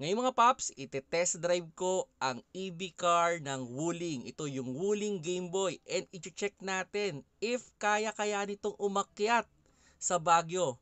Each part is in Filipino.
Ngayong mga paps, ite-test drive ko ang EV car ng Wuling. Ito yung Wuling Game Boy and i-check natin if kaya-kaya nitong umakyat sa Baguio.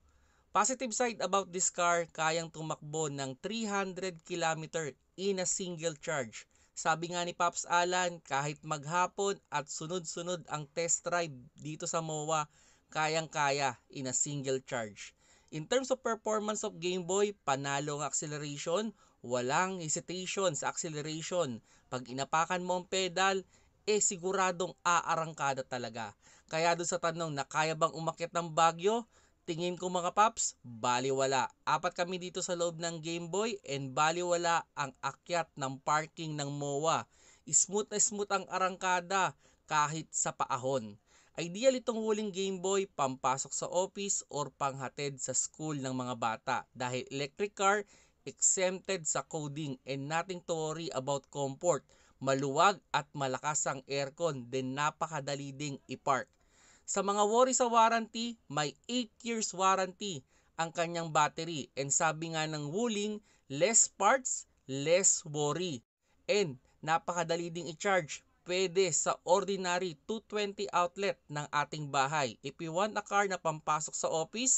Positive side about this car, kayang tumakbo ng 300 km in a single charge. Sabi nga ni Paps Alan, kahit maghapon at sunod-sunod ang test drive dito sa MOA, kayang-kaya in a single charge. In terms of performance of Game Boy, panalo ang acceleration, walang hesitation sa acceleration. Pag inapakan mo ang pedal, eh siguradong aarangkada talaga. Kaya doon sa tanong na kaya bang umakyat ng Bagyo, tingin ko mga paps, baliwala. Apat kami dito sa loob ng Game Boy and baliwala ang akyat ng parking ng MOA. Smooth na smooth ang arangkada kahit sa paahon. Ideal itong huling Game Boy pampasok sa office or panghatid sa school ng mga bata dahil electric car exempted sa coding and nothing to worry about comfort. Maluwag at malakas ang aircon then napakadali ding ipark. Sa mga worry sa warranty, may 8 years warranty ang kanyang battery and sabi nga ng Wuling, less parts, less worry. And napakadali ding i-charge pwede sa ordinary 220 outlet ng ating bahay. If you want a car na pampasok sa office,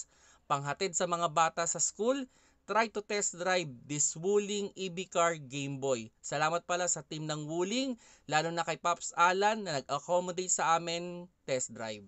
panghatid sa mga bata sa school, try to test drive this Wuling EV Car Game Boy. Salamat pala sa team ng Wuling, lalo na kay Pops Alan na nag-accommodate sa amin test drive.